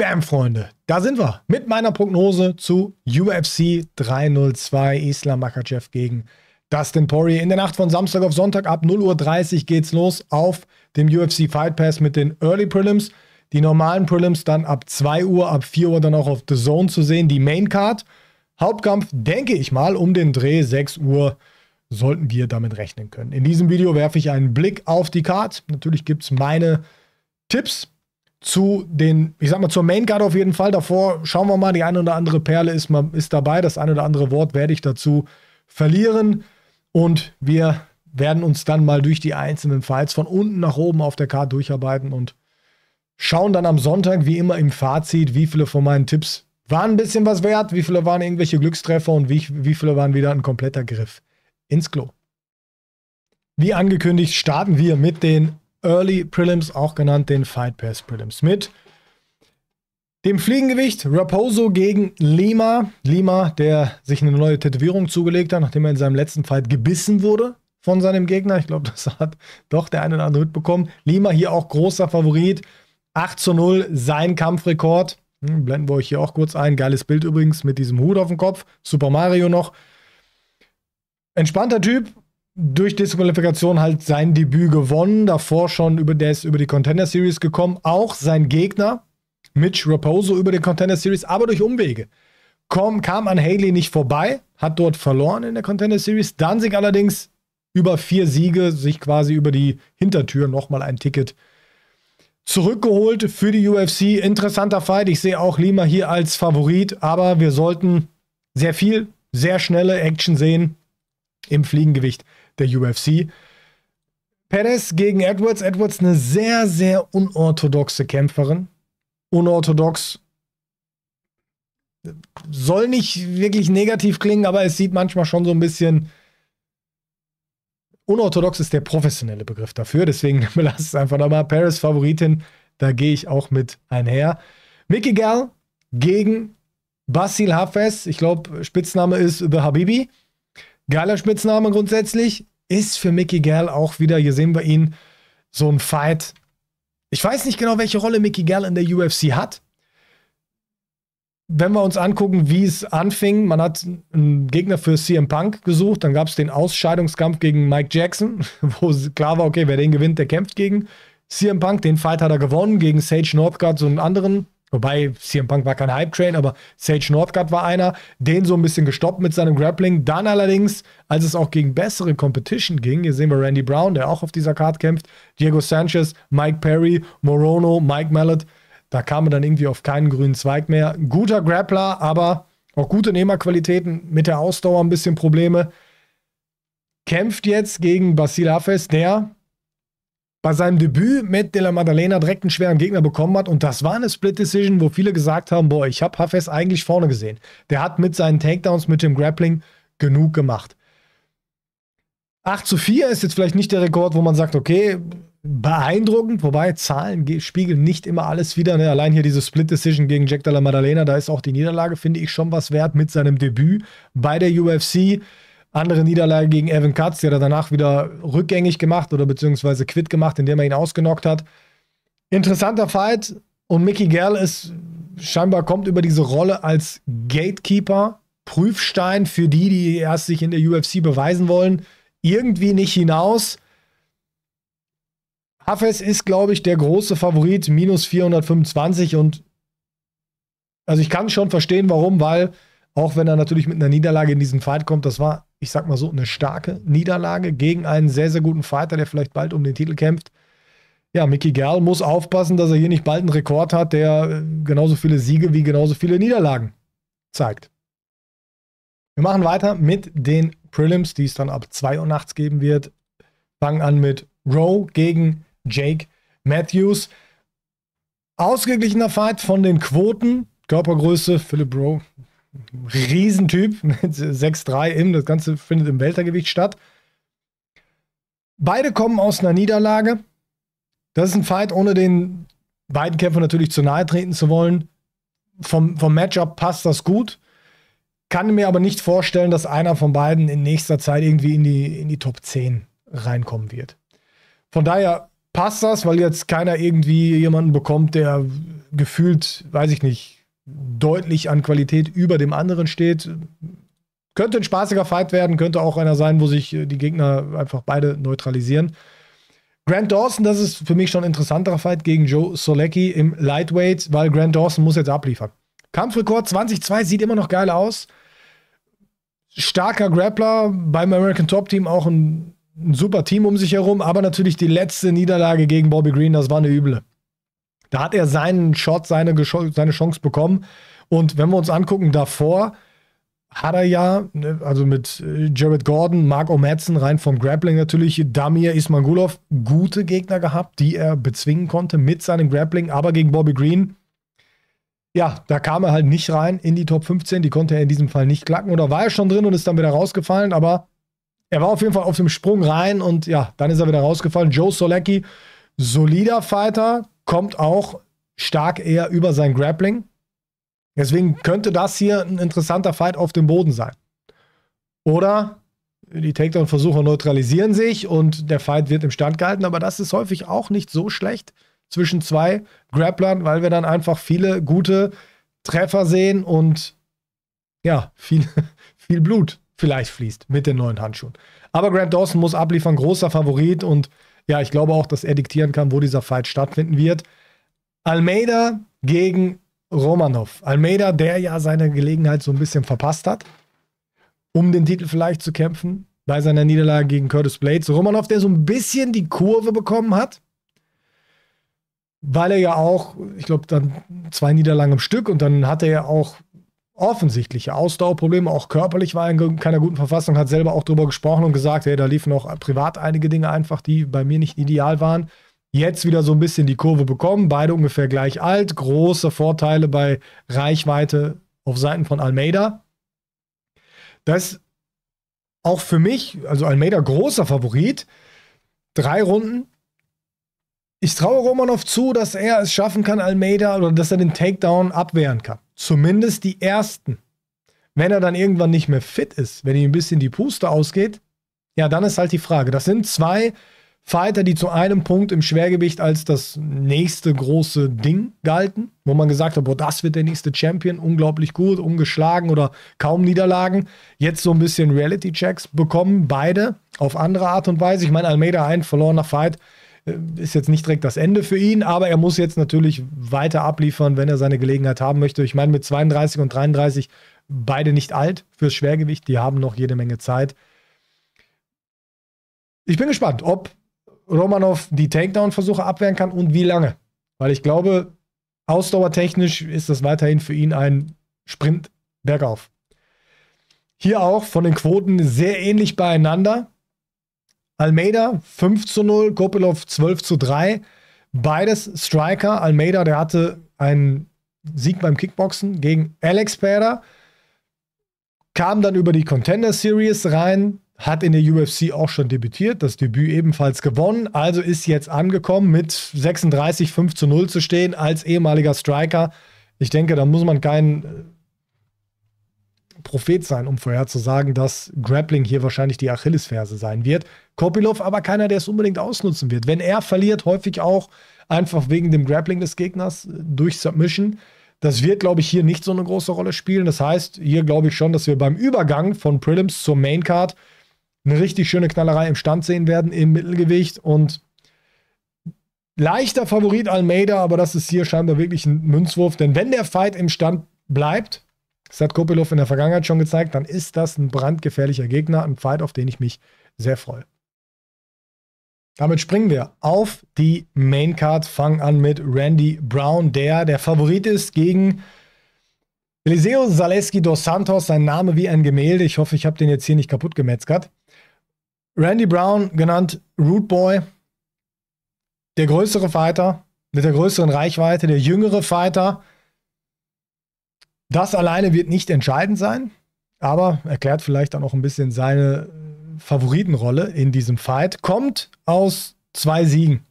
Bam, Freunde, da sind wir mit meiner Prognose zu UFC 302 Islam Makachev gegen Dustin Poirier. In der Nacht von Samstag auf Sonntag ab 0.30 Uhr geht's los auf dem UFC Fight Pass mit den Early Prelims. Die normalen Prelims dann ab 2 Uhr, ab 4 Uhr dann auch auf The Zone zu sehen, die Main Card. Hauptkampf, denke ich mal, um den Dreh 6 Uhr sollten wir damit rechnen können. In diesem Video werfe ich einen Blick auf die Card. Natürlich gibt es meine Tipps zu den, ich sag mal, zur Main Card auf jeden Fall. Davor schauen wir mal, die eine oder andere Perle ist, ist dabei. Das eine oder andere Wort werde ich dazu verlieren. Und wir werden uns dann mal durch die einzelnen Fights von unten nach oben auf der Card durcharbeiten und schauen dann am Sonntag wie immer im Fazit, wie viele von meinen Tipps war ein bisschen was wert. Wie viele waren irgendwelche Glückstreffer und wie, wie viele waren wieder ein kompletter Griff ins Klo? Wie angekündigt, starten wir mit den Early Prelims, auch genannt den Fight Pass Prelims, mit dem Fliegengewicht Raposo gegen Lima. Lima, der sich eine neue Tätowierung zugelegt hat, nachdem er in seinem letzten Fight gebissen wurde von seinem Gegner. Ich glaube, das hat doch der eine oder andere mitbekommen. Lima hier auch großer Favorit. 8 zu 0, sein Kampfrekord. Hm, blenden wir euch hier auch kurz ein. Geiles Bild übrigens mit diesem Hut auf dem Kopf. Super Mario noch. Entspannter Typ. Durch Disqualifikation halt sein Debüt gewonnen. Davor schon über, der ist über die Contender Series gekommen. Auch sein Gegner, Mitch Raposo, über die Contender Series, aber durch Umwege. Kom, kam an Haley nicht vorbei, hat dort verloren in der Contender Series. Danzig allerdings über vier Siege sich quasi über die Hintertür nochmal ein Ticket zurückgeholt für die UFC. Interessanter Fight. Ich sehe auch Lima hier als Favorit, aber wir sollten sehr viel, sehr schnelle Action sehen im Fliegengewicht der UFC. Perez gegen Edwards. Edwards eine sehr, sehr unorthodoxe Kämpferin. Unorthodox soll nicht wirklich negativ klingen, aber es sieht manchmal schon so ein bisschen Unorthodox ist der professionelle Begriff dafür, deswegen belasse es einfach nochmal. Paris Favoritin, da gehe ich auch mit einher. Mickey Gall gegen Basil Hafez. Ich glaube, Spitzname ist The Habibi. Geiler Spitzname grundsätzlich. Ist für Mickey Gall auch wieder, hier sehen wir ihn, so ein Fight. Ich weiß nicht genau, welche Rolle Mickey Gall in der UFC hat wenn wir uns angucken, wie es anfing, man hat einen Gegner für CM Punk gesucht, dann gab es den Ausscheidungskampf gegen Mike Jackson, wo klar war, okay, wer den gewinnt, der kämpft gegen CM Punk. Den Fight hat er gewonnen gegen Sage Northgard so einen anderen. Wobei CM Punk war kein Hype Train, aber Sage Northgard war einer, den so ein bisschen gestoppt mit seinem Grappling. Dann allerdings, als es auch gegen bessere Competition ging, hier sehen wir Randy Brown, der auch auf dieser Karte kämpft, Diego Sanchez, Mike Perry, Morono, Mike Mallett, da kam er dann irgendwie auf keinen grünen Zweig mehr. Guter Grappler, aber auch gute Nehmerqualitäten, mit der Ausdauer ein bisschen Probleme. Kämpft jetzt gegen Basil Hafes, der bei seinem Debüt mit De La Maddalena direkt einen schweren Gegner bekommen hat. Und das war eine Split-Decision, wo viele gesagt haben, boah, ich habe Hafes eigentlich vorne gesehen. Der hat mit seinen Takedowns, mit dem Grappling genug gemacht. 8 zu 4 ist jetzt vielleicht nicht der Rekord, wo man sagt, okay, beeindruckend, wobei Zahlen spiegeln nicht immer alles wieder. Ne? Allein hier diese Split Decision gegen Jack Della Maddalena, da ist auch die Niederlage, finde ich, schon was wert mit seinem Debüt bei der UFC. Andere Niederlage gegen Evan Katz, der hat er danach wieder rückgängig gemacht oder beziehungsweise quitt gemacht, indem er ihn ausgenockt hat. Interessanter Fight und Mickey Gall ist scheinbar kommt über diese Rolle als Gatekeeper, Prüfstein für die, die erst sich in der UFC beweisen wollen, irgendwie nicht hinaus Hafes ist, glaube ich, der große Favorit, minus 425 und also ich kann schon verstehen, warum, weil auch wenn er natürlich mit einer Niederlage in diesen Fight kommt, das war, ich sag mal so, eine starke Niederlage gegen einen sehr, sehr guten Fighter, der vielleicht bald um den Titel kämpft. Ja, Mickey Gerl muss aufpassen, dass er hier nicht bald einen Rekord hat, der äh, genauso viele Siege wie genauso viele Niederlagen zeigt. Wir machen weiter mit den Prelims, die es dann ab 2 Uhr nachts geben wird. Fangen an mit Rowe gegen Jake Matthews. Ausgeglichener Fight von den Quoten. Körpergröße, Philip Bro, Riesentyp mit 6'3 im. Das Ganze findet im Weltergewicht statt. Beide kommen aus einer Niederlage. Das ist ein Fight, ohne den beiden Kämpfern natürlich zu nahe treten zu wollen. Vom, vom Matchup passt das gut. Kann mir aber nicht vorstellen, dass einer von beiden in nächster Zeit irgendwie in die, in die Top 10 reinkommen wird. Von daher passt das, weil jetzt keiner irgendwie jemanden bekommt, der gefühlt, weiß ich nicht, deutlich an Qualität über dem anderen steht. Könnte ein spaßiger Fight werden, könnte auch einer sein, wo sich äh, die Gegner einfach beide neutralisieren. Grant Dawson, das ist für mich schon ein interessanterer Fight gegen Joe Solecki im Lightweight, weil Grant Dawson muss jetzt abliefern. Kampfrekord 20 sieht immer noch geil aus. Starker Grappler, beim American Top Team auch ein ein super Team um sich herum, aber natürlich die letzte Niederlage gegen Bobby Green, das war eine üble. Da hat er seinen Shot, seine, seine Chance bekommen. Und wenn wir uns angucken, davor hat er ja, ne, also mit äh, Jared Gordon, Mark O'Madsen, rein vom Grappling natürlich, Damir Ismangulov, gute Gegner gehabt, die er bezwingen konnte mit seinem Grappling, aber gegen Bobby Green, ja, da kam er halt nicht rein in die Top 15, die konnte er in diesem Fall nicht klacken oder war er schon drin und ist dann wieder rausgefallen, aber er war auf jeden Fall auf dem Sprung rein und ja, dann ist er wieder rausgefallen. Joe Solecki, solider Fighter, kommt auch stark eher über sein Grappling. Deswegen könnte das hier ein interessanter Fight auf dem Boden sein. Oder die Takedown-Versuche neutralisieren sich und der Fight wird im Stand gehalten, aber das ist häufig auch nicht so schlecht zwischen zwei Grapplern, weil wir dann einfach viele gute Treffer sehen und ja, viel, viel Blut vielleicht fließt mit den neuen Handschuhen. Aber Grant Dawson muss abliefern, großer Favorit und ja, ich glaube auch, dass er diktieren kann, wo dieser Fight stattfinden wird. Almeida gegen Romanov. Almeida, der ja seine Gelegenheit so ein bisschen verpasst hat, um den Titel vielleicht zu kämpfen, bei seiner Niederlage gegen Curtis Blades. Romanov, der so ein bisschen die Kurve bekommen hat, weil er ja auch, ich glaube, dann zwei Niederlagen im Stück und dann hat er ja auch offensichtliche Ausdauerprobleme, auch körperlich war er in keiner guten Verfassung, hat selber auch darüber gesprochen und gesagt, hey, da liefen auch privat einige Dinge einfach, die bei mir nicht ideal waren. Jetzt wieder so ein bisschen die Kurve bekommen, beide ungefähr gleich alt, große Vorteile bei Reichweite auf Seiten von Almeida. Das auch für mich, also Almeida großer Favorit, drei Runden, ich traue Romanov zu, dass er es schaffen kann, Almeida, oder dass er den Takedown abwehren kann. Zumindest die ersten. Wenn er dann irgendwann nicht mehr fit ist, wenn ihm ein bisschen die Puste ausgeht, ja, dann ist halt die Frage. Das sind zwei Fighter, die zu einem Punkt im Schwergewicht als das nächste große Ding galten, wo man gesagt hat, boah, das wird der nächste Champion, unglaublich gut, ungeschlagen oder kaum Niederlagen. Jetzt so ein bisschen Reality-Checks bekommen, beide auf andere Art und Weise. Ich meine, Almeida ein verlorener Fight äh, ist jetzt nicht direkt das Ende für ihn, aber er muss jetzt natürlich weiter abliefern, wenn er seine Gelegenheit haben möchte. Ich meine, mit 32 und 33 beide nicht alt fürs Schwergewicht, die haben noch jede Menge Zeit. Ich bin gespannt, ob Romanov die Takedown-Versuche abwehren kann und wie lange. Weil ich glaube, ausdauertechnisch ist das weiterhin für ihn ein Sprint bergauf. Hier auch von den Quoten sehr ähnlich beieinander. Almeida 5 zu 0, Kopilov 12 zu 3. Beides Striker. Almeida, der hatte einen Sieg beim Kickboxen gegen Alex Pereira. Kam dann über die Contender Series rein, hat in der UFC auch schon debütiert, das Debüt ebenfalls gewonnen. Also ist jetzt angekommen, mit 36 5 zu 0 zu stehen als ehemaliger Striker. Ich denke, da muss man keinen Prophet sein, um vorherzusagen, dass Grappling hier wahrscheinlich die Achillesferse sein wird. Kopilov aber keiner, der es unbedingt ausnutzen wird. Wenn er verliert, häufig auch einfach wegen dem Grappling des Gegners äh, durch Submission. Das wird, glaube ich, hier nicht so eine große Rolle spielen. Das heißt, hier glaube ich schon, dass wir beim Übergang von Prelims zur Maincard eine richtig schöne Knallerei im Stand sehen werden, im Mittelgewicht. Und leichter Favorit Almeida, aber das ist hier scheinbar wirklich ein Münzwurf. Denn wenn der Fight im Stand bleibt, das hat Kopilov in der Vergangenheit schon gezeigt. Dann ist das ein brandgefährlicher Gegner, ein Fight, auf den ich mich sehr freue. Damit springen wir auf die Main Card. fangen an mit Randy Brown, der der Favorit ist gegen Eliseo Zaleski dos Santos, sein Name wie ein Gemälde. Ich hoffe, ich habe den jetzt hier nicht kaputt gemetzgert. Randy Brown, genannt Root Boy, der größere Fighter mit der größeren Reichweite, der jüngere Fighter, das alleine wird nicht entscheidend sein, aber erklärt vielleicht dann auch ein bisschen seine äh, Favoritenrolle in diesem Fight. Kommt aus zwei Siegen.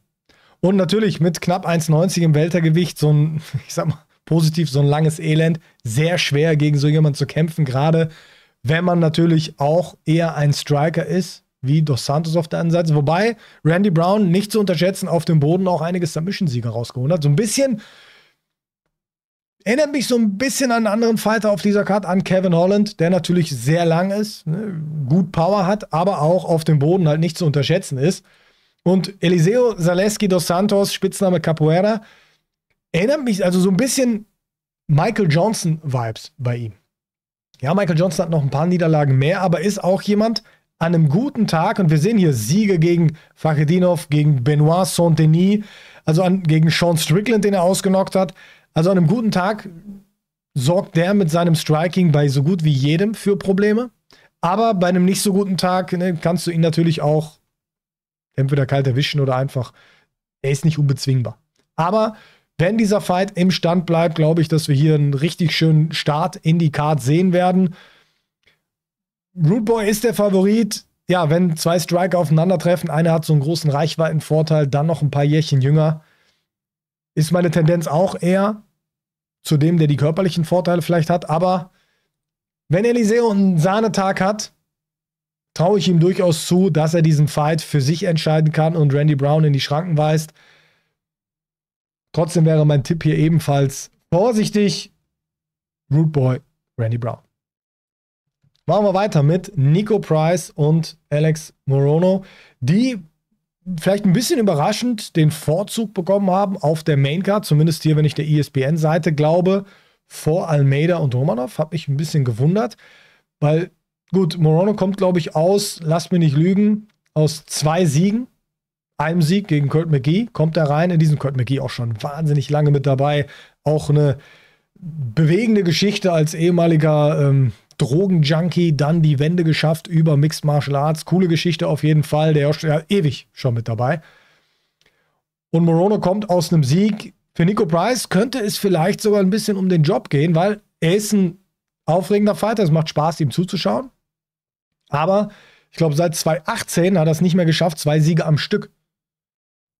Und natürlich mit knapp 1,90 im Weltergewicht, so ein, ich sag mal, positiv, so ein langes Elend. Sehr schwer gegen so jemanden zu kämpfen, gerade wenn man natürlich auch eher ein Striker ist, wie Dos Santos auf der einen Seite. Wobei Randy Brown nicht zu unterschätzen auf dem Boden auch einige Submission-Sieger rausgeholt hat. So ein bisschen Erinnert mich so ein bisschen an einen anderen Fighter auf dieser Karte, an Kevin Holland, der natürlich sehr lang ist, ne, gut Power hat, aber auch auf dem Boden halt nicht zu unterschätzen ist. Und Eliseo Zaleski dos Santos, Spitzname Capoeira, erinnert mich also so ein bisschen Michael Johnson-Vibes bei ihm. Ja, Michael Johnson hat noch ein paar Niederlagen mehr, aber ist auch jemand an einem guten Tag, und wir sehen hier Siege gegen Fachedinov, gegen Benoit Saint-Denis, also an, gegen Sean Strickland, den er ausgenockt hat. Also an einem guten Tag sorgt der mit seinem Striking bei so gut wie jedem für Probleme. Aber bei einem nicht so guten Tag ne, kannst du ihn natürlich auch entweder kalt erwischen oder einfach, er ist nicht unbezwingbar. Aber wenn dieser Fight im Stand bleibt, glaube ich, dass wir hier einen richtig schönen Start in die Card sehen werden. Rootboy ist der Favorit. Ja, wenn zwei Striker aufeinandertreffen, einer hat so einen großen Reichweitenvorteil, dann noch ein paar Jährchen jünger, ist meine Tendenz auch eher zu dem, der die körperlichen Vorteile vielleicht hat. Aber wenn Eliseo einen Sahnetag hat, traue ich ihm durchaus zu, dass er diesen Fight für sich entscheiden kann und Randy Brown in die Schranken weist. Trotzdem wäre mein Tipp hier ebenfalls vorsichtig. Root Boy, Randy Brown. Machen wir weiter mit Nico Price und Alex Morono, die vielleicht ein bisschen überraschend den Vorzug bekommen haben auf der Maincard, zumindest hier, wenn ich der ESPN-Seite glaube, vor Almeida und Romanov. Hat mich ein bisschen gewundert, weil, gut, Morono kommt, glaube ich, aus, lasst mir nicht lügen, aus zwei Siegen. Einem Sieg gegen Kurt McGee kommt er rein. In diesem Kurt McGee auch schon wahnsinnig lange mit dabei. Auch eine bewegende Geschichte als ehemaliger ähm, Drogenjunkie dann die Wende geschafft über Mixed Martial Arts. Coole Geschichte auf jeden Fall. Der ist ja ewig schon mit dabei. Und Morono kommt aus einem Sieg. Für Nico Price könnte es vielleicht sogar ein bisschen um den Job gehen, weil er ist ein aufregender Fighter. Es macht Spaß, ihm zuzuschauen. Aber ich glaube, seit 2018 hat er es nicht mehr geschafft, zwei Siege am Stück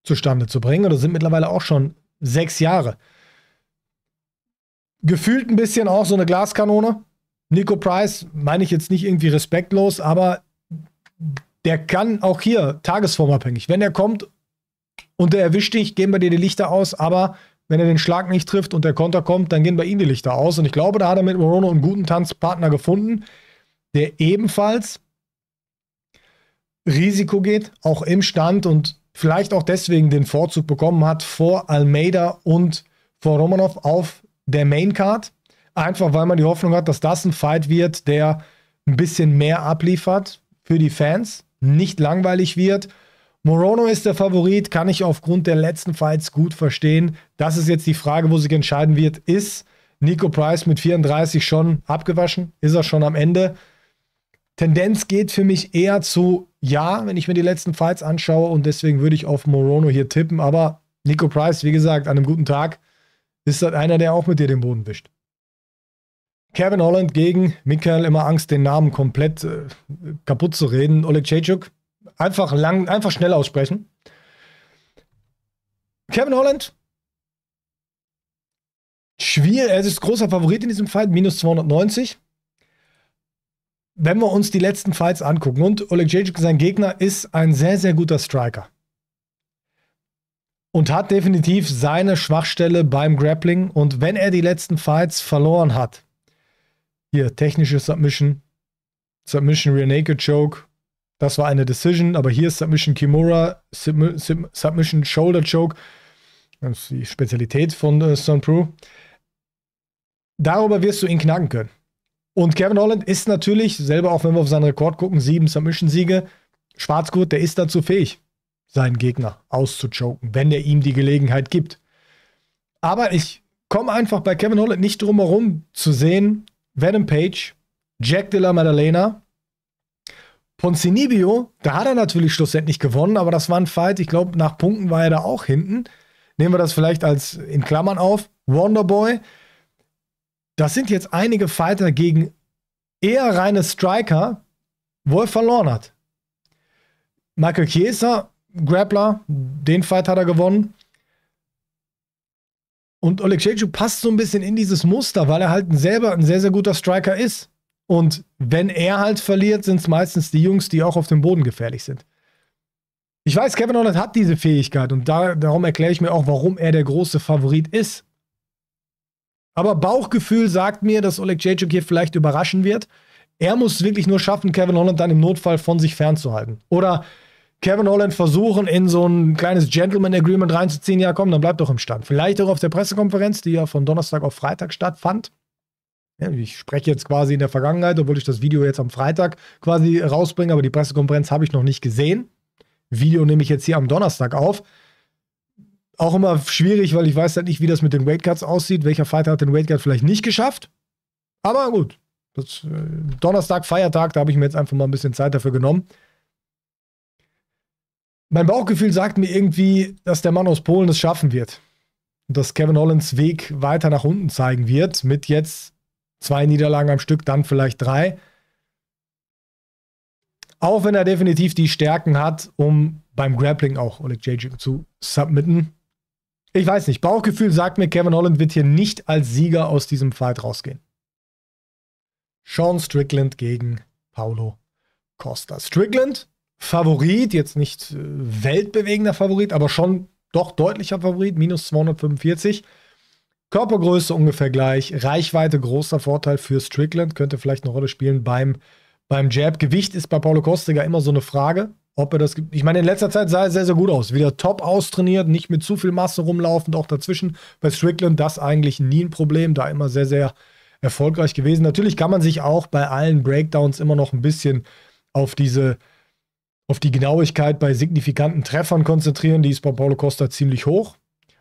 zustande zu bringen. Oder sind mittlerweile auch schon sechs Jahre. Gefühlt ein bisschen auch so eine Glaskanone. Nico Price meine ich jetzt nicht irgendwie respektlos, aber der kann auch hier tagesformabhängig. Wenn er kommt und er erwischt dich, gehen bei dir die Lichter aus, aber wenn er den Schlag nicht trifft und der Konter kommt, dann gehen bei ihm die Lichter aus. Und ich glaube, da hat er mit Morono einen guten Tanzpartner gefunden, der ebenfalls Risiko geht, auch im Stand und vielleicht auch deswegen den Vorzug bekommen hat vor Almeida und vor Romanov auf der Main Card. Einfach weil man die Hoffnung hat, dass das ein Fight wird, der ein bisschen mehr abliefert für die Fans, nicht langweilig wird. Morono ist der Favorit, kann ich aufgrund der letzten Fights gut verstehen. Das ist jetzt die Frage, wo sich entscheiden wird. Ist Nico Price mit 34 schon abgewaschen? Ist er schon am Ende? Tendenz geht für mich eher zu ja, wenn ich mir die letzten Fights anschaue und deswegen würde ich auf Morono hier tippen. Aber Nico Price, wie gesagt, an einem guten Tag ist das einer, der auch mit dir den Boden wischt. Kevin Holland gegen Michael immer Angst, den Namen komplett äh, kaputt zu reden. Oleg Cejcuk, einfach lang, einfach schnell aussprechen. Kevin Holland, schwierig, er ist großer Favorit in diesem Fight, minus 290. Wenn wir uns die letzten Fights angucken und Oleg Cejcuk, sein Gegner, ist ein sehr, sehr guter Striker. Und hat definitiv seine Schwachstelle beim Grappling. Und wenn er die letzten Fights verloren hat, hier technische Submission, Submission Rear Naked Choke. Das war eine Decision, aber hier ist Submission Kimura, Subm Sub Submission Shoulder Choke. Das ist die Spezialität von äh, Sun Pro. Darüber wirst du ihn knacken können. Und Kevin Holland ist natürlich, selber auch wenn wir auf seinen Rekord gucken, sieben Submission-Siege, Schwarzgurt, der ist dazu fähig, seinen Gegner auszuchoken, wenn er ihm die Gelegenheit gibt. Aber ich komme einfach bei Kevin Holland nicht drum herum zu sehen, Venom Page, Jack de la Maddalena, Poncinibio, da hat er natürlich schlussendlich gewonnen, aber das war ein Fight. Ich glaube, nach Punkten war er da auch hinten. Nehmen wir das vielleicht als in Klammern auf. Wonderboy. Das sind jetzt einige Fighter gegen eher reine Striker, wo er verloren hat. Michael Chiesa, Grappler, den Fight hat er gewonnen. Und Oleg Chelchu passt so ein bisschen in dieses Muster, weil er halt selber ein sehr, sehr guter Striker ist. Und wenn er halt verliert, sind es meistens die Jungs, die auch auf dem Boden gefährlich sind. Ich weiß, Kevin Holland hat diese Fähigkeit und da, darum erkläre ich mir auch, warum er der große Favorit ist. Aber Bauchgefühl sagt mir, dass Oleg Cechuk hier vielleicht überraschen wird. Er muss es wirklich nur schaffen, Kevin Holland dann im Notfall von sich fernzuhalten. Oder Kevin Holland versuchen, in so ein kleines Gentleman-Agreement reinzuziehen, ja komm, dann bleib doch im Stand. Vielleicht auch auf der Pressekonferenz, die ja von Donnerstag auf Freitag stattfand. Ja, ich spreche jetzt quasi in der Vergangenheit, obwohl ich das Video jetzt am Freitag quasi rausbringe, aber die Pressekonferenz habe ich noch nicht gesehen. Video nehme ich jetzt hier am Donnerstag auf. Auch immer schwierig, weil ich weiß halt nicht, wie das mit den Weightcuts aussieht. Welcher Fighter hat den Weightcut vielleicht nicht geschafft? Aber gut, das, äh, Donnerstag, Feiertag, da habe ich mir jetzt einfach mal ein bisschen Zeit dafür genommen. Mein Bauchgefühl sagt mir irgendwie, dass der Mann aus Polen es schaffen wird. Und dass Kevin Hollands Weg weiter nach unten zeigen wird, mit jetzt zwei Niederlagen am Stück, dann vielleicht drei. Auch wenn er definitiv die Stärken hat, um beim Grappling auch Oleg Jajic zu submitten. Ich weiß nicht, Bauchgefühl sagt mir, Kevin Holland wird hier nicht als Sieger aus diesem Fight rausgehen. Sean Strickland gegen Paulo Costa. Strickland Favorit, jetzt nicht äh, weltbewegender Favorit, aber schon doch deutlicher Favorit, minus 245. Körpergröße ungefähr gleich, Reichweite großer Vorteil für Strickland, könnte vielleicht eine Rolle spielen beim, beim Jab. Gewicht ist bei Paulo Kostiger immer so eine Frage, ob er das gibt. Ich meine, in letzter Zeit sah er sehr, sehr gut aus. Wieder top austrainiert, nicht mit zu viel Masse rumlaufend, auch dazwischen. Bei Strickland das eigentlich nie ein Problem, da immer sehr, sehr erfolgreich gewesen. Natürlich kann man sich auch bei allen Breakdowns immer noch ein bisschen auf diese auf die Genauigkeit bei signifikanten Treffern konzentrieren. Die ist bei Paulo Costa ziemlich hoch.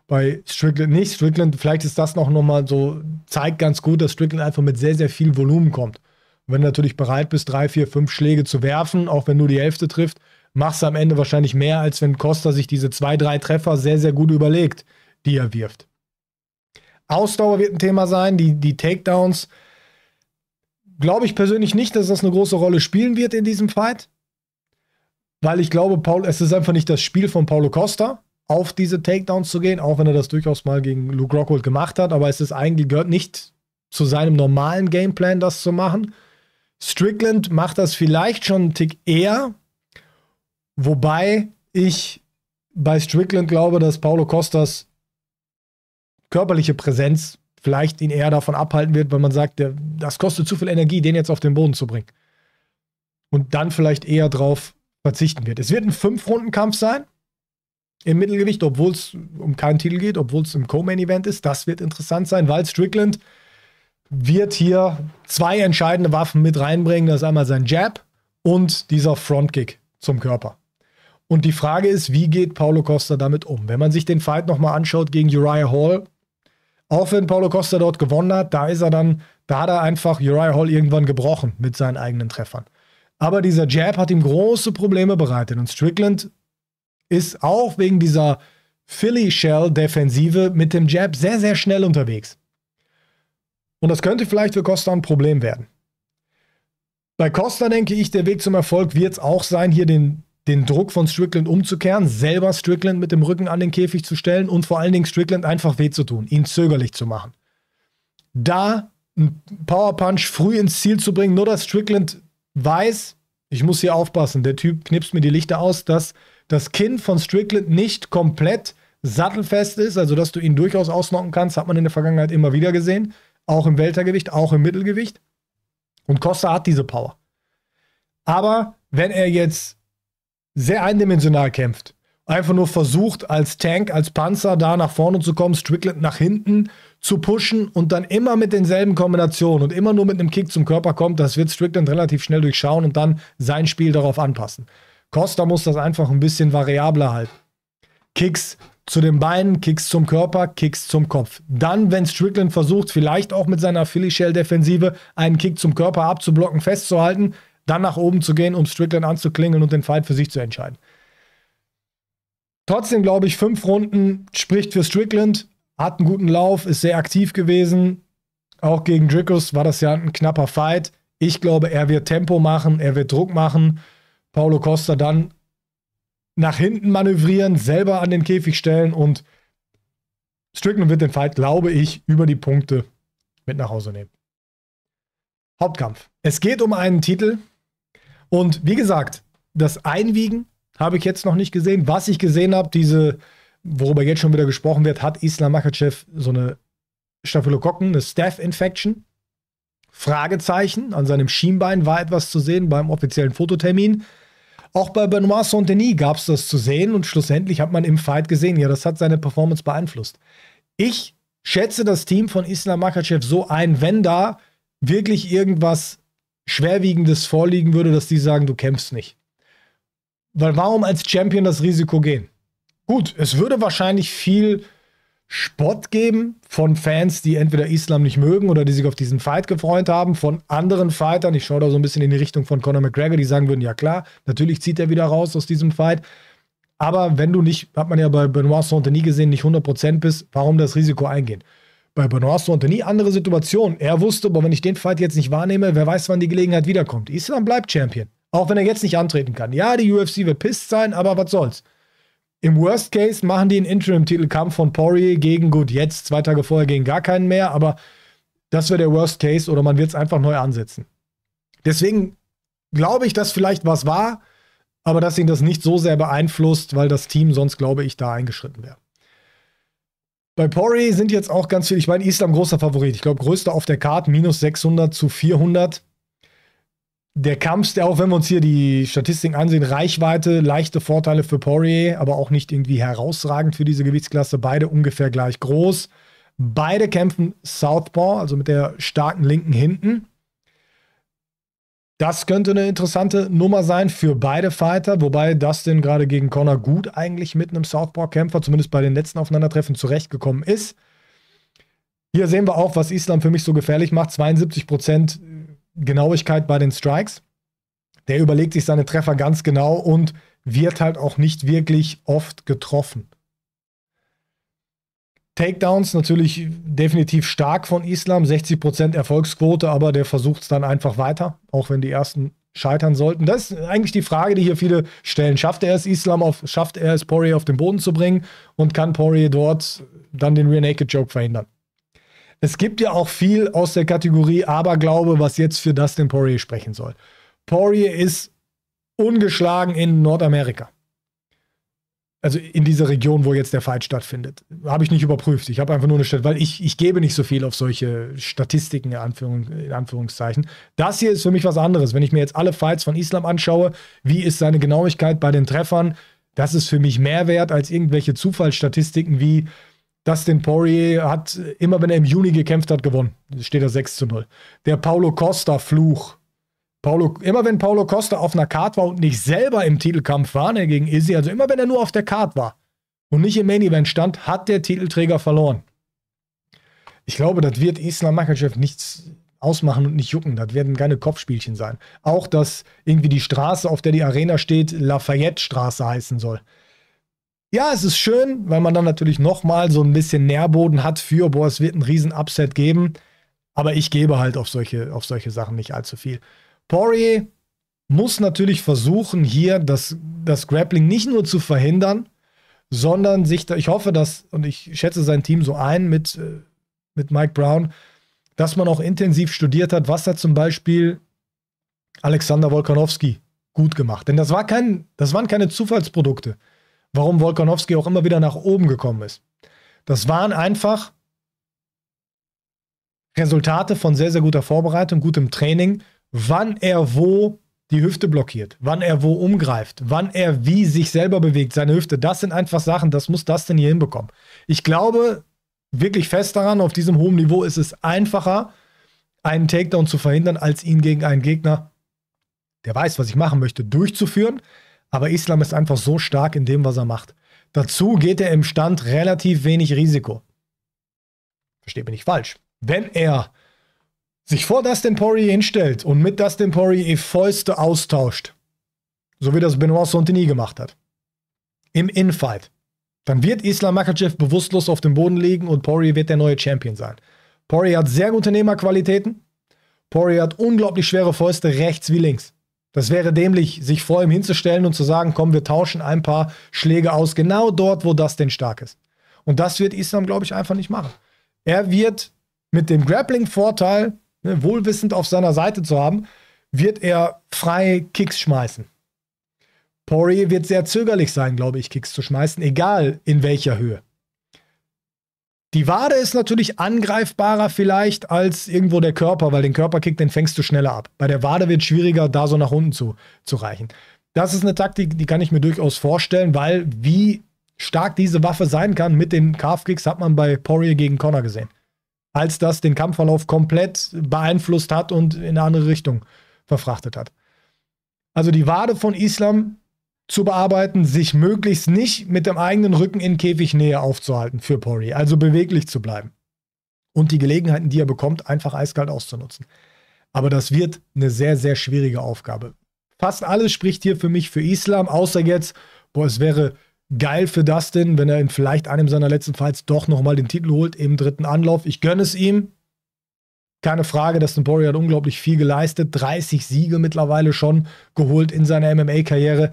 Bei Strickland nicht. Strickland, vielleicht ist das noch, noch mal so, zeigt ganz gut, dass Strickland einfach mit sehr, sehr viel Volumen kommt. Und wenn du natürlich bereit bist, drei, vier, fünf Schläge zu werfen, auch wenn nur die Hälfte trifft, machst du am Ende wahrscheinlich mehr, als wenn Costa sich diese zwei, drei Treffer sehr, sehr gut überlegt, die er wirft. Ausdauer wird ein Thema sein, die, die Takedowns. Glaube ich persönlich nicht, dass das eine große Rolle spielen wird in diesem Fight weil ich glaube, Paul, es ist einfach nicht das Spiel von Paulo Costa, auf diese Takedowns zu gehen, auch wenn er das durchaus mal gegen Luke Rockhold gemacht hat, aber es ist eigentlich gehört nicht zu seinem normalen Gameplan, das zu machen. Strickland macht das vielleicht schon einen Tick eher, wobei ich bei Strickland glaube, dass Paulo Costas körperliche Präsenz vielleicht ihn eher davon abhalten wird, weil man sagt, der, das kostet zu viel Energie, den jetzt auf den Boden zu bringen. Und dann vielleicht eher drauf verzichten wird. Es wird ein Fünf-Runden-Kampf sein im Mittelgewicht, obwohl es um keinen Titel geht, obwohl es im Co-Main-Event ist. Das wird interessant sein, weil Strickland wird hier zwei entscheidende Waffen mit reinbringen. Das ist einmal sein Jab und dieser Frontkick zum Körper. Und die Frage ist, wie geht Paulo Costa damit um? Wenn man sich den Fight nochmal anschaut gegen Uriah Hall, auch wenn Paulo Costa dort gewonnen hat, da ist er dann, da hat er einfach Uriah Hall irgendwann gebrochen mit seinen eigenen Treffern. Aber dieser Jab hat ihm große Probleme bereitet. Und Strickland ist auch wegen dieser Philly Shell Defensive mit dem Jab sehr, sehr schnell unterwegs. Und das könnte vielleicht für Costa ein Problem werden. Bei Costa denke ich, der Weg zum Erfolg wird es auch sein, hier den, den Druck von Strickland umzukehren, selber Strickland mit dem Rücken an den Käfig zu stellen und vor allen Dingen Strickland einfach weh zu tun, ihn zögerlich zu machen. Da einen Power Punch früh ins Ziel zu bringen, nur dass Strickland weiß, ich muss hier aufpassen, der Typ knipst mir die Lichter aus, dass das Kinn von Strickland nicht komplett sattelfest ist, also dass du ihn durchaus ausnocken kannst, hat man in der Vergangenheit immer wieder gesehen, auch im Weltergewicht, auch im Mittelgewicht. Und Costa hat diese Power. Aber wenn er jetzt sehr eindimensional kämpft, einfach nur versucht, als Tank, als Panzer da nach vorne zu kommen, Strickland nach hinten zu pushen und dann immer mit denselben Kombinationen und immer nur mit einem Kick zum Körper kommt, das wird Strickland relativ schnell durchschauen und dann sein Spiel darauf anpassen. Costa muss das einfach ein bisschen variabler halten. Kicks zu den Beinen, Kicks zum Körper, Kicks zum Kopf. Dann, wenn Strickland versucht, vielleicht auch mit seiner Philly Shell Defensive einen Kick zum Körper abzublocken, festzuhalten, dann nach oben zu gehen, um Strickland anzuklingeln und den Fight für sich zu entscheiden. Trotzdem glaube ich, fünf Runden spricht für Strickland. Hat einen guten Lauf, ist sehr aktiv gewesen. Auch gegen Dricus war das ja ein knapper Fight. Ich glaube, er wird Tempo machen, er wird Druck machen. Paulo Costa dann nach hinten manövrieren, selber an den Käfig stellen und Strickland wird den Fight, glaube ich, über die Punkte mit nach Hause nehmen. Hauptkampf. Es geht um einen Titel und wie gesagt, das Einwiegen habe ich jetzt noch nicht gesehen. Was ich gesehen habe, diese worüber jetzt schon wieder gesprochen wird, hat Islam Makachev so eine Staphylokokken, eine Staph-Infection. Fragezeichen, an seinem Schienbein war etwas zu sehen beim offiziellen Fototermin. Auch bei Benoit Saint-Denis gab es das zu sehen und schlussendlich hat man im Fight gesehen, ja, das hat seine Performance beeinflusst. Ich schätze das Team von Islam Makachev so ein, wenn da wirklich irgendwas Schwerwiegendes vorliegen würde, dass die sagen, du kämpfst nicht. Weil warum als Champion das Risiko gehen? Gut, es würde wahrscheinlich viel Spott geben von Fans, die entweder Islam nicht mögen oder die sich auf diesen Fight gefreut haben, von anderen Fightern. Ich schaue da so ein bisschen in die Richtung von Conor McGregor, die sagen würden, ja klar, natürlich zieht er wieder raus aus diesem Fight. Aber wenn du nicht, hat man ja bei Benoit Saint-Denis gesehen, nicht 100% bist, warum das Risiko eingehen? Bei Benoit Saint-Denis andere Situation. Er wusste, aber wenn ich den Fight jetzt nicht wahrnehme, wer weiß, wann die Gelegenheit wiederkommt. Islam bleibt Champion. Auch wenn er jetzt nicht antreten kann. Ja, die UFC wird pisst sein, aber was soll's. Im Worst Case machen die einen Interim-Titelkampf von Poirier gegen, gut, jetzt zwei Tage vorher gegen gar keinen mehr, aber das wäre der Worst Case oder man wird es einfach neu ansetzen. Deswegen glaube ich, dass vielleicht was war, aber dass ihn das nicht so sehr beeinflusst, weil das Team sonst, glaube ich, da eingeschritten wäre. Bei Poirier sind jetzt auch ganz viele, ich meine, Islam großer Favorit. Ich glaube, größter auf der Karte, minus 600 zu 400 der Kampf, der auch wenn wir uns hier die Statistiken ansehen, Reichweite, leichte Vorteile für Poirier, aber auch nicht irgendwie herausragend für diese Gewichtsklasse. Beide ungefähr gleich groß. Beide kämpfen Southpaw, also mit der starken linken hinten. Das könnte eine interessante Nummer sein für beide Fighter, wobei Dustin gerade gegen Connor gut eigentlich mit einem Southpaw-Kämpfer, zumindest bei den letzten Aufeinandertreffen, zurechtgekommen ist. Hier sehen wir auch, was Islam für mich so gefährlich macht. 72% Prozent Genauigkeit bei den Strikes. Der überlegt sich seine Treffer ganz genau und wird halt auch nicht wirklich oft getroffen. Takedowns natürlich definitiv stark von Islam, 60% Erfolgsquote, aber der versucht es dann einfach weiter, auch wenn die ersten scheitern sollten. Das ist eigentlich die Frage, die hier viele stellen. Schafft er es, Islam auf, schafft er es, Poirier auf den Boden zu bringen und kann Poirier dort dann den Rear Naked Joke verhindern? es gibt ja auch viel aus der Kategorie Aberglaube, was jetzt für Dustin Poirier sprechen soll. Poirier ist ungeschlagen in Nordamerika. Also in dieser Region, wo jetzt der Fight stattfindet. Habe ich nicht überprüft. Ich habe einfach nur eine Stadt, weil ich, ich gebe nicht so viel auf solche Statistiken in, Anführung, in Anführungszeichen. Das hier ist für mich was anderes. Wenn ich mir jetzt alle Fights von Islam anschaue, wie ist seine Genauigkeit bei den Treffern, das ist für mich mehr wert als irgendwelche Zufallsstatistiken wie Dustin Poirier hat immer, wenn er im Juni gekämpft hat, gewonnen. Steht er 6 zu 0. Der Paulo Costa-Fluch. Paulo, immer wenn Paulo Costa auf einer Karte war und nicht selber im Titelkampf war, ne, gegen Izzy, also immer wenn er nur auf der Karte war und nicht im Main Event stand, hat der Titelträger verloren. Ich glaube, das wird Islam Makachev nichts ausmachen und nicht jucken. Das werden keine Kopfspielchen sein. Auch, dass irgendwie die Straße, auf der die Arena steht, Lafayette-Straße heißen soll. Ja, es ist schön, weil man dann natürlich nochmal so ein bisschen Nährboden hat für, boah, es wird ein riesen Upset geben. Aber ich gebe halt auf solche, auf solche Sachen nicht allzu viel. Poirier muss natürlich versuchen, hier das, das Grappling nicht nur zu verhindern, sondern sich da, ich hoffe, dass, und ich schätze sein Team so ein mit, äh, mit Mike Brown, dass man auch intensiv studiert hat, was hat zum Beispiel Alexander Wolkanowski gut gemacht. Denn das, war kein, das waren keine Zufallsprodukte warum Wolkonowski auch immer wieder nach oben gekommen ist. Das waren einfach Resultate von sehr, sehr guter Vorbereitung, gutem Training, wann er wo die Hüfte blockiert, wann er wo umgreift, wann er wie sich selber bewegt, seine Hüfte. Das sind einfach Sachen, das muss das denn hier hinbekommen. Ich glaube wirklich fest daran, auf diesem hohen Niveau ist es einfacher, einen Takedown zu verhindern, als ihn gegen einen Gegner, der weiß, was ich machen möchte, durchzuführen. Aber Islam ist einfach so stark in dem, was er macht. Dazu geht er im Stand relativ wenig Risiko. Versteht mich nicht falsch. Wenn er sich vor Dustin Poirier hinstellt und mit Dustin Poirier Fäuste austauscht, so wie das Benoit Sontini gemacht hat, im Infight, dann wird Islam Makachev bewusstlos auf dem Boden liegen und Poirier wird der neue Champion sein. Poirier hat sehr gute Nehmerqualitäten. Poirier hat unglaublich schwere Fäuste rechts wie links. Das wäre dämlich, sich vor ihm hinzustellen und zu sagen, komm, wir tauschen ein paar Schläge aus, genau dort, wo das denn stark ist. Und das wird Islam, glaube ich, einfach nicht machen. Er wird mit dem Grappling-Vorteil, ne, wohlwissend auf seiner Seite zu haben, wird er freie Kicks schmeißen. Pori wird sehr zögerlich sein, glaube ich, Kicks zu schmeißen, egal in welcher Höhe. Die Wade ist natürlich angreifbarer vielleicht als irgendwo der Körper, weil den Körperkick, den fängst du schneller ab. Bei der Wade wird es schwieriger, da so nach unten zu, zu reichen. Das ist eine Taktik, die kann ich mir durchaus vorstellen, weil wie stark diese Waffe sein kann mit den Calf-Kicks, hat man bei Poirier gegen Connor gesehen. Als das den Kampfverlauf komplett beeinflusst hat und in eine andere Richtung verfrachtet hat. Also die Wade von Islam zu bearbeiten, sich möglichst nicht mit dem eigenen Rücken in Käfignähe aufzuhalten für Pori, also beweglich zu bleiben und die Gelegenheiten, die er bekommt, einfach eiskalt auszunutzen. Aber das wird eine sehr, sehr schwierige Aufgabe. Fast alles spricht hier für mich für Islam, außer jetzt, boah, es wäre geil für Dustin, wenn er in vielleicht einem seiner letzten Fights doch nochmal den Titel holt im dritten Anlauf. Ich gönne es ihm. Keine Frage, Dustin Pori hat unglaublich viel geleistet, 30 Siege mittlerweile schon geholt in seiner MMA-Karriere.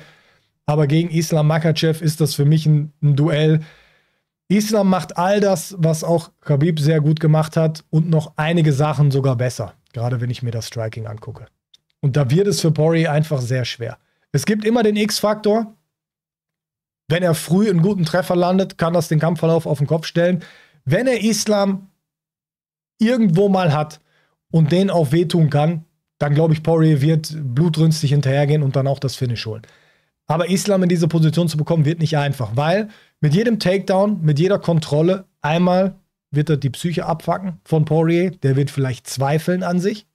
Aber gegen Islam Makachev ist das für mich ein, ein Duell. Islam macht all das, was auch Khabib sehr gut gemacht hat und noch einige Sachen sogar besser, gerade wenn ich mir das Striking angucke. Und da wird es für Pori einfach sehr schwer. Es gibt immer den X-Faktor. Wenn er früh einen guten Treffer landet, kann das den Kampfverlauf auf den Kopf stellen. Wenn er Islam irgendwo mal hat und den auch wehtun kann, dann glaube ich, Pori wird blutrünstig hinterhergehen und dann auch das Finish holen. Aber Islam in diese Position zu bekommen, wird nicht einfach, weil mit jedem Takedown, mit jeder Kontrolle, einmal wird er die Psyche abfacken von Poirier, der wird vielleicht zweifeln an sich.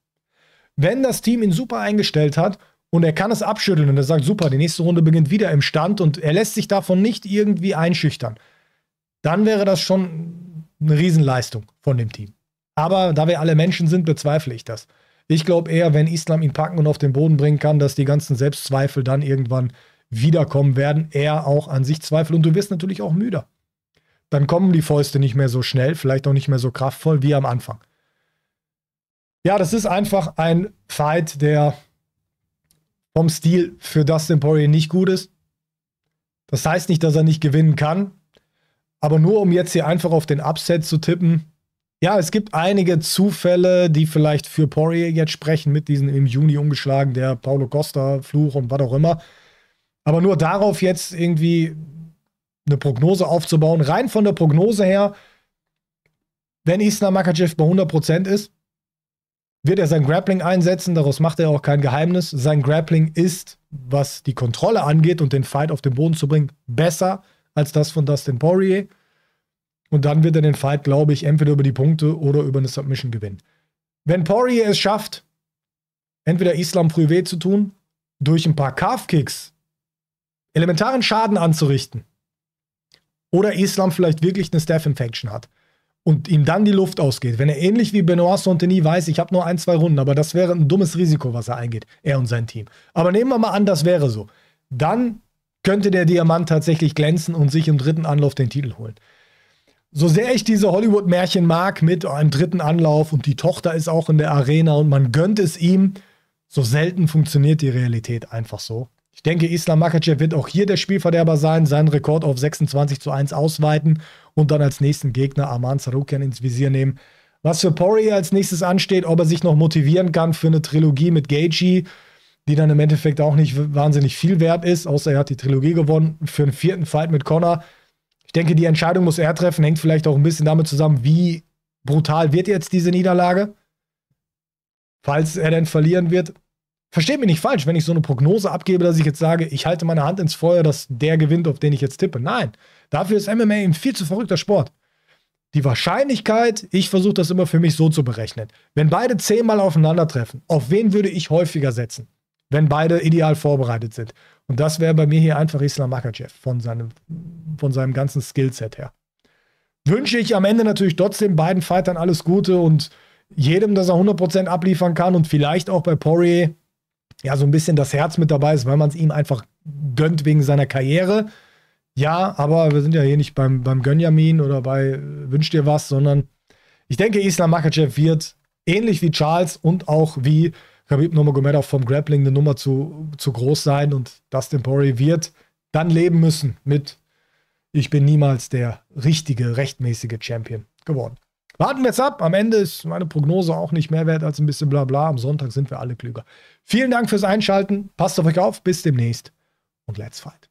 Wenn das Team ihn super eingestellt hat und er kann es abschütteln und er sagt, super, die nächste Runde beginnt wieder im Stand und er lässt sich davon nicht irgendwie einschüchtern, dann wäre das schon eine Riesenleistung von dem Team. Aber da wir alle Menschen sind, bezweifle ich das. Ich glaube eher, wenn Islam ihn packen und auf den Boden bringen kann, dass die ganzen Selbstzweifel dann irgendwann wiederkommen werden, er auch an sich zweifelt. Und du wirst natürlich auch müder. Dann kommen die Fäuste nicht mehr so schnell, vielleicht auch nicht mehr so kraftvoll wie am Anfang. Ja, das ist einfach ein Fight, der vom Stil für Dustin Poirier nicht gut ist. Das heißt nicht, dass er nicht gewinnen kann. Aber nur um jetzt hier einfach auf den Upset zu tippen. Ja, es gibt einige Zufälle, die vielleicht für Poirier jetzt sprechen, mit diesem im Juni umgeschlagen, der Paulo Costa-Fluch und was auch immer. Aber nur darauf jetzt irgendwie eine Prognose aufzubauen, rein von der Prognose her, wenn Islam Makachev bei 100% ist, wird er sein Grappling einsetzen, daraus macht er auch kein Geheimnis. Sein Grappling ist, was die Kontrolle angeht und den Fight auf den Boden zu bringen, besser als das von Dustin Poirier. Und dann wird er den Fight, glaube ich, entweder über die Punkte oder über eine Submission gewinnen. Wenn Poirier es schafft, entweder Islam Privé zu tun, durch ein paar Calf-Kicks elementaren Schaden anzurichten. Oder Islam vielleicht wirklich eine Staff-Infection hat und ihm dann die Luft ausgeht. Wenn er ähnlich wie Benoit Santini weiß, ich habe nur ein, zwei Runden, aber das wäre ein dummes Risiko, was er eingeht, er und sein Team. Aber nehmen wir mal an, das wäre so. Dann könnte der Diamant tatsächlich glänzen und sich im dritten Anlauf den Titel holen. So sehr ich diese Hollywood-Märchen mag mit einem dritten Anlauf und die Tochter ist auch in der Arena und man gönnt es ihm, so selten funktioniert die Realität einfach so. Ich denke, Islam Makachev wird auch hier der Spielverderber sein, seinen Rekord auf 26 zu 1 ausweiten und dann als nächsten Gegner Arman Sarukian ins Visier nehmen. Was für Poirier als nächstes ansteht, ob er sich noch motivieren kann für eine Trilogie mit Gaethje, die dann im Endeffekt auch nicht wahnsinnig viel wert ist, außer er hat die Trilogie gewonnen, für einen vierten Fight mit Connor. Ich denke, die Entscheidung muss er treffen, hängt vielleicht auch ein bisschen damit zusammen, wie brutal wird jetzt diese Niederlage, falls er denn verlieren wird. Versteht mich nicht falsch, wenn ich so eine Prognose abgebe, dass ich jetzt sage, ich halte meine Hand ins Feuer, dass der gewinnt, auf den ich jetzt tippe. Nein, dafür ist MMA ein viel zu verrückter Sport. Die Wahrscheinlichkeit, ich versuche das immer für mich so zu berechnen. Wenn beide zehnmal aufeinandertreffen, auf wen würde ich häufiger setzen? Wenn beide ideal vorbereitet sind. Und das wäre bei mir hier einfach Islam Makachev von seinem, von seinem ganzen Skillset her. Wünsche ich am Ende natürlich trotzdem beiden Fightern alles Gute und jedem, dass er 100% abliefern kann und vielleicht auch bei Poirier ja so ein bisschen das Herz mit dabei ist, weil man es ihm einfach gönnt wegen seiner Karriere. Ja, aber wir sind ja hier nicht beim, beim Gönjamin oder bei äh, Wünsch dir was, sondern ich denke, Islam Makachev wird ähnlich wie Charles und auch wie Khabib Nurmagomedov vom Grappling eine Nummer zu, zu groß sein und Dustin Pori wird dann leben müssen mit ich bin niemals der richtige, rechtmäßige Champion geworden. Warten wir jetzt ab. Am Ende ist meine Prognose auch nicht mehr wert als ein bisschen Blabla. Am Sonntag sind wir alle klüger. Vielen Dank fürs Einschalten. Passt auf euch auf. Bis demnächst und let's fight.